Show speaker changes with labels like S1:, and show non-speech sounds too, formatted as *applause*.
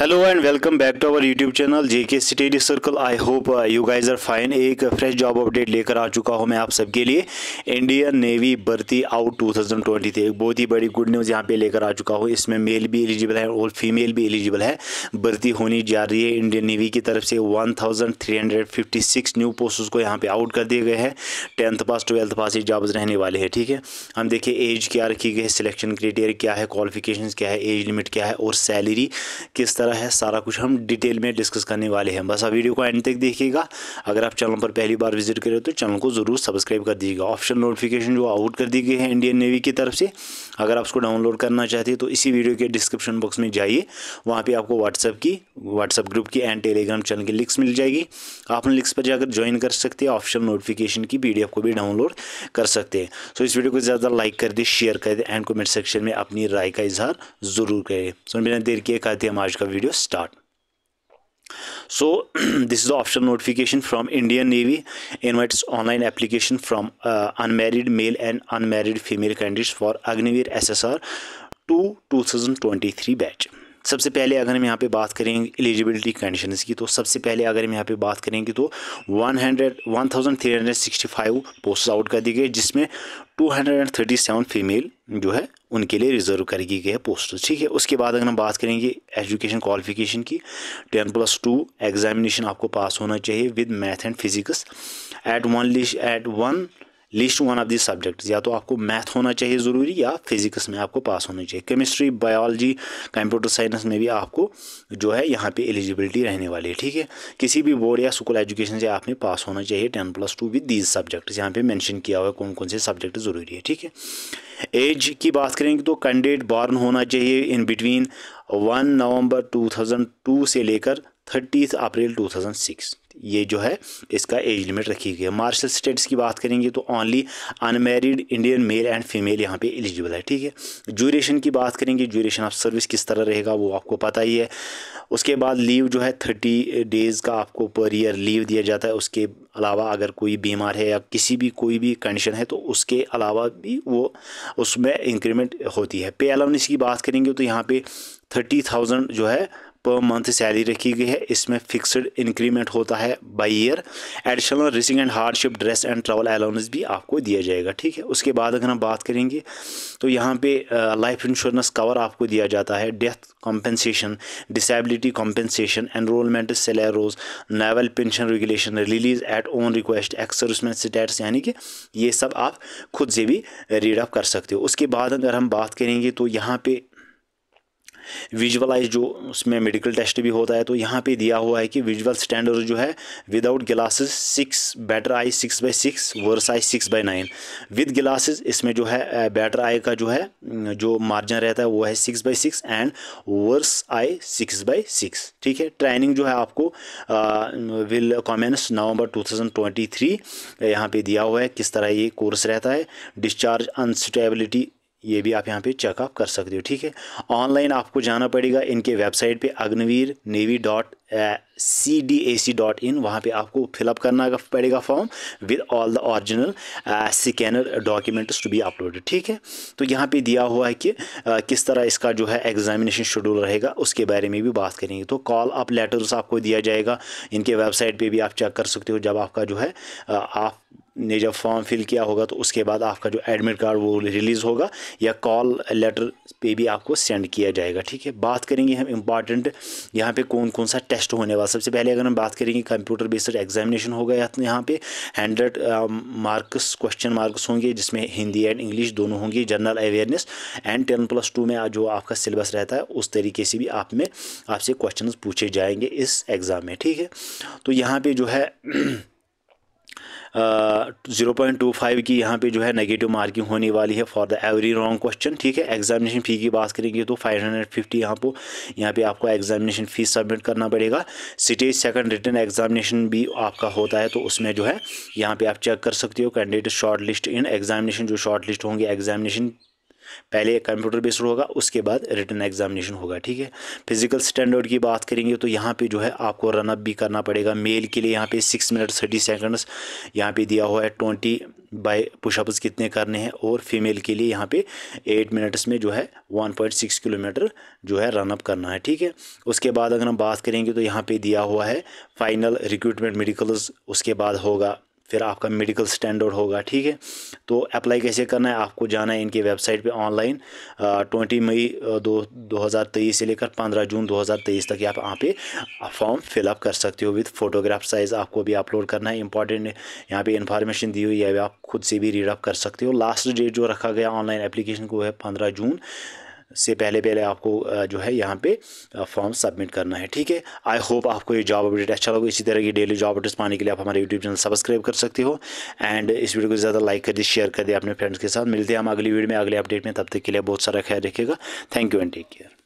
S1: hello and welcome back to our YouTube channel JK study circle I hope you guys are fine एक fresh job update लेकर आ चुका हूं मैं आप सबके लिए इंडियन नेवी भर्ती आउट थाउजेंड ट्वेंटी थ्री एक बहुत ही बड़ी गुड न्यूज़ यहां पे लेकर आ चुका हूं इसमें मेल भी एलिजिबल है और फीमेल भी एलिजिबल है भर्ती होनी जा रही है इंडियन नेवी की तरफ से वन न्यू पोस्ट को यहाँ पर आउट कर दिए गए हैं टेंथ पास ट्वेल्थ पास ये जॉब्स रहने वाले हैं ठीक है हम देखिए एज क्या रखी गई है सिलेक्शन क्राइटेरिया क्या है क्वालिफिकेशन क्या है एज लिमिट क्या है और सैलरी किस तरह वगैरह है सारा कुछ हम डिटेल में डिस्कस करने वाले हैं बस आप वीडियो को एंड तक देखिएगा अगर आप चैनल पर पहली बार विजिट करें तो चैनल को ज़रूर सब्सक्राइब कर दीजिएगा ऑप्शन नोटिफिकेशन जो आउट कर दी गई है इंडियन नेवी की तरफ से अगर आप उसको डाउनलोड करना चाहते हैं तो इसी वीडियो के डिस्क्रिप्शन बॉक्स में जाइए वहाँ पर आपको व्हाट्सअप की व्हाट्सअप ग्रुप की एंड टेलीग्राम चैनल की लिंक्स मिल जाएगी आप उन लिंक्स पर जाकर ज्वाइन कर सकते हैं ऑप्शन नोटिफिकेशन की पी को भी डाउनलोड कर सकते हैं सो इस वीडियो को ज़्यादा लाइक कर दे शेयर कर दे एंड कमेंट सेक्शन में अपनी राय का इजहार ज़रूर करें सो बिना देर किए कहते हम आज का video start so *clears throat* this is the optional notification from indian navy invites online application from uh, unmarried male and unmarried female candidates for agniveer ssr to 2023 batch सबसे पहले अगर हम यहाँ पे बात करेंगे एलिजिबिलिटी कंडीशन की तो सबसे पहले अगर हम यहाँ पे बात करेंगे तो 100 1365 पोस्ट आउट कर दी गई जिसमें 237 फीमेल जो है उनके लिए रिजर्व कर दी गई है पोस्ट ठीक है उसके बाद अगर हम बात करेंगे एजुकेशन क्वालिफिकेशन की टेन प्लस टू एग्जामिनेशन आपको पास होना चाहिए with math and physics at one at one least one of the subjects या तो आपको मैथ होना चाहिए ज़रूरी या फिज़िक्स में आपको पास होना चाहिए केमिस्ट्री बायोलॉजी कंप्यूटर साइंस में भी आपको जो है यहाँ पे एलिजिबिलिटी रहने वाली है ठीक है किसी भी बोर्ड या स्कूल एजुकेशन से आपने पास होना चाहिए ten plus two with these subjects यहाँ पे मैंशन किया हुआ है कौन कौन से सब्जेक्ट ज़रूरी है ठीक है एज की बात करेंगे तो कैंडिडेट बॉर्न होना चाहिए in between one November two से लेकर थर्टीथ अप्रैल टू ये जो है इसका एज लिमिट रखी गई है मार्शल स्टेट्स की बात करेंगे तो only unmarried Indian male and female यहाँ पे एलिजिबल है ठीक है ड्यूरेशन की बात करेंगे ड्यूरेशन ऑफ सर्विस किस तरह रहेगा वो आपको पता ही है उसके बाद लीव जो है थर्टी डेज़ का आपको पर ईयर लीव दिया जाता है उसके अलावा अगर कोई बीमार है या किसी भी कोई भी कंडीशन है तो उसके अलावा भी वो उसमें इंक्रीमेंट होती है पे अलाउंस की बात करेंगे तो यहाँ पे थर्टी थाउजेंड जो है पर मंथ सैलरी रखी गई है इसमें फिक्सड इंक्रीमेंट होता है by year additional rising and hardship dress and travel allowance भी आपको दिया जाएगा ठीक है उसके बाद अगर हम बात करेंगे तो यहाँ पे लाइफ इंश्योरेंस कवर आपको दिया जाता है death compensation disability compensation enrolment salaries naval pension regulation release at own request एक्सर्समेंट स्टेटस यानी कि ये सब आप खुद से भी रीडअप कर सकते हो उसके बाद अगर हम बात करेंगे तो यहाँ पे विजुअलाइज जो उसमें मेडिकल टेस्ट भी होता है तो यहाँ पे दिया हुआ है कि विजुअल स्टैंडर्ड जो है without glasses six better eye six by six worse eye six by nine with glasses इसमें जो है बेटर आई का जो है जो मार्जिन रहता है वो है six by six and worse eye six by six ठीक है ट्रेनिंग जो है आपको will commence November two thousand twenty three यहाँ पर दिया हुआ है किस तरह ये कोर्स रहता है डिस्चार्ज अनस्टेबिलिटी ये भी आप यहाँ पे चेकअप कर सकते हो ठीक है ऑनलाइन आपको जाना पड़ेगा इनके वेबसाइट पे Agniveer navy dot C D A C dot in वहाँ पर आपको फिलअप करना पड़ेगा form with all the original scanner documents to be uploaded ठीक है तो यहाँ पे दिया हुआ है कि uh, किस तरह इसका जो है एग्जामिनेशन शेड्यूल रहेगा उसके बारे में भी बात करेंगे तो कॉल अप लेटर्स आपको दिया जाएगा इनके वेबसाइट पर भी आप चेक कर सकते हो जब आपका जो है uh, आप ने जब फॉर्म फिल किया होगा तो उसके बाद आपका जो एडमिट कार्ड वो रिलीज़ होगा या कॉल लेटर पे भी आपको सेंड किया जाएगा ठीक है बात करेंगे हम इम्पॉर्टेंट यहाँ पे कौन कौन सा टेस्ट होने वाला सबसे पहले अगर हम बात करेंगे कंप्यूटर बेस्ड एग्जामिनेशन होगा या तो यहाँ पे हंड्रेड मार्क्स क्वेश्चन मार्क्स होंगे जिसमें हिंदी एंड इंग्लिश दोनों होंगी general awareness and ten plus two में जो आपका सिलेबस रहता है उस तरीके से भी आप में आपसे क्वेश्चन पूछे जाएंगे इस एग्ज़ाम में ठीक है तो यहाँ पर जो है *clears throat* जीरो पॉइंट टू फाइव की यहाँ पे जो है नेगेटिव मार्किंग होने वाली है for the every wrong question ठीक है एग्जामिनेशन फ़ी की बात करेंगे तो फाइव हंड्रेड फिफ्टी यहाँ पर यहाँ पे आपको एग्जामिनेशन फ़ीस सबमिट करना पड़ेगा स्टेज सेकंड रिटर्न एग्जामिनेशन भी आपका होता है तो उसमें जो है यहाँ पर आप चेक कर सकते हो candidate shortlist in examination जो शॉर्ट लिस्ट होंगे एग्जामिनेशन पहले कंप्यूटर बेस्ड होगा उसके बाद रिटर्न एग्जामिनेशन होगा ठीक है फिजिकल स्टैंडर्ड की बात करेंगे तो यहाँ पे जो है आपको रनअप भी करना पड़ेगा मेल के लिए यहाँ पे सिक्स मिनट थर्टी सेकंड्स यहाँ पे दिया हुआ है ट्वेंटी बाय पुशअप्स कितने करने हैं और फीमेल के लिए यहाँ पे एट मिनट्स में जो है वन पॉइंट सिक्स किलोमीटर जो है रनअप करना है ठीक है उसके बाद अगर हम बात करेंगे तो यहाँ पे दिया हुआ है फाइनल रिक्रूटमेंट मेडिकल्स उसके बाद होगा फिर आपका मेडिकल स्टैंडर्ड होगा ठीक है तो अप्लाई कैसे करना है आपको जाना है इनकी वेबसाइट पे ऑनलाइन ट्वेंटी मई दो दो हज़ार तेईस से लेकर पंद्रह जून दो हज़ार तेईस तक आप यहाँ पे फॉर्म फिलअप कर सकते हो विद फोटोग्राफ साइज़ आपको भी अपलोड करना है इंपॉर्टेंट यहाँ पे इन्फॉर्मेशन दी हुई है आप खुद से भी रीडअप कर सकते हो लास्ट डेट जो रखा गया ऑनलाइन एप्लीकेशन को है पंद्रह जून से पहले पहले आपको जो है यहाँ पे फॉर्म सबमिट करना है ठीक है आई होप आपको ये जॉब अपडेट अच्छा लगे इसी तरह की डेली जॉब अपडेट्स पाने के लिए आप हमारे यूट्यूब चैनल सब्सक्राइब कर सकते हो एंड इस वीडियो को ज़्यादा लाइक कर दे शेयर कर दे अपने फ्रेंड्स के साथ मिलते हैं हम अगली वीडियो में अगले अपडेट में तब तक के लिए बहुत सारा ख्याल रखिएगा thank you and take care